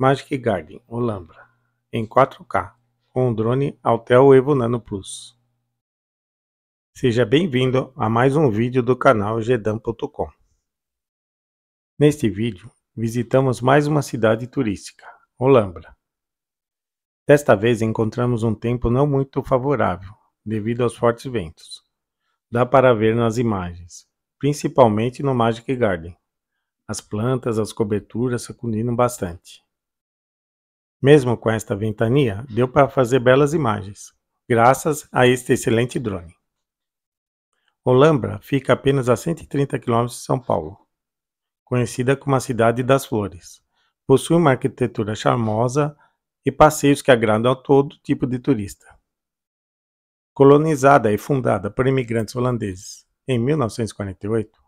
Magic Garden Olambra em 4K com o drone Altel Evo Nano Plus. Seja bem-vindo a mais um vídeo do canal gedam.com. Neste vídeo, visitamos mais uma cidade turística, Olambra. Desta vez encontramos um tempo não muito favorável, devido aos fortes ventos. Dá para ver nas imagens, principalmente no Magic Garden. As plantas, as coberturas sacudiram bastante. Mesmo com esta ventania, deu para fazer belas imagens, graças a este excelente drone. Olambra fica apenas a 130 km de São Paulo, conhecida como a Cidade das Flores. Possui uma arquitetura charmosa e passeios que agradam a todo tipo de turista. Colonizada e fundada por imigrantes holandeses em 1948,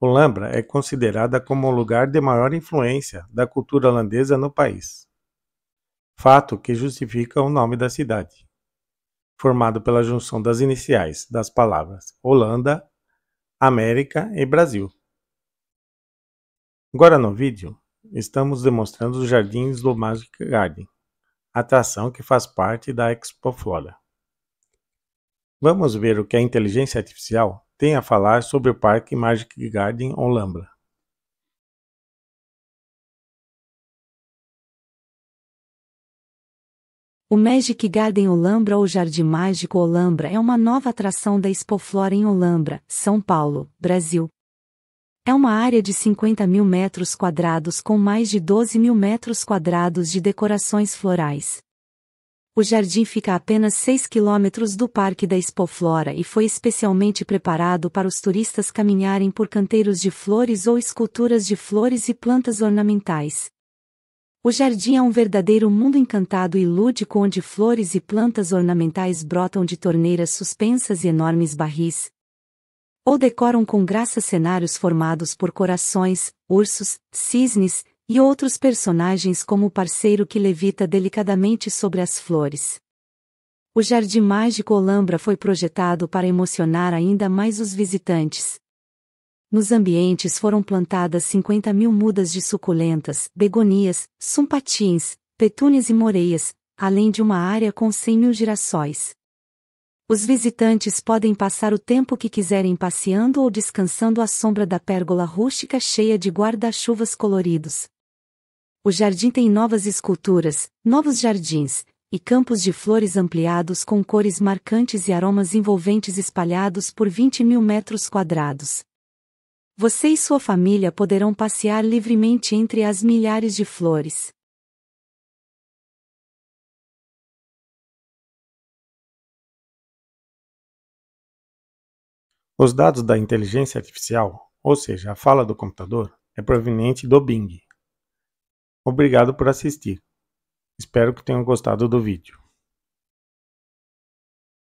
Olambra é considerada como o lugar de maior influência da cultura holandesa no país fato que justifica o nome da cidade, formado pela junção das iniciais das palavras Holanda, América e Brasil. Agora no vídeo, estamos demonstrando os jardins do Magic Garden, atração que faz parte da Expo Flora. Vamos ver o que a inteligência artificial tem a falar sobre o Parque Magic Garden Olambra. O Magic Garden Olambra ou Jardim Mágico Olambra é uma nova atração da Expoflora em Olambra, São Paulo, Brasil. É uma área de 50 mil metros quadrados com mais de 12 mil metros quadrados de decorações florais. O jardim fica a apenas 6 quilômetros do Parque da Expoflora e foi especialmente preparado para os turistas caminharem por canteiros de flores ou esculturas de flores e plantas ornamentais. O jardim é um verdadeiro mundo encantado e lúdico onde flores e plantas ornamentais brotam de torneiras suspensas e enormes barris. Ou decoram com graça cenários formados por corações, ursos, cisnes e outros personagens como o parceiro que levita delicadamente sobre as flores. O Jardim Mágico Olambra foi projetado para emocionar ainda mais os visitantes. Nos ambientes foram plantadas 50 mil mudas de suculentas, begonias, sumpatins, petúnias e moreias, além de uma área com 100 mil girassóis. Os visitantes podem passar o tempo que quiserem passeando ou descansando à sombra da pérgola rústica cheia de guarda-chuvas coloridos. O jardim tem novas esculturas, novos jardins, e campos de flores ampliados com cores marcantes e aromas envolventes espalhados por 20 mil metros quadrados. Você e sua família poderão passear livremente entre as milhares de flores. Os dados da inteligência artificial, ou seja, a fala do computador, é proveniente do Bing. Obrigado por assistir. Espero que tenham gostado do vídeo.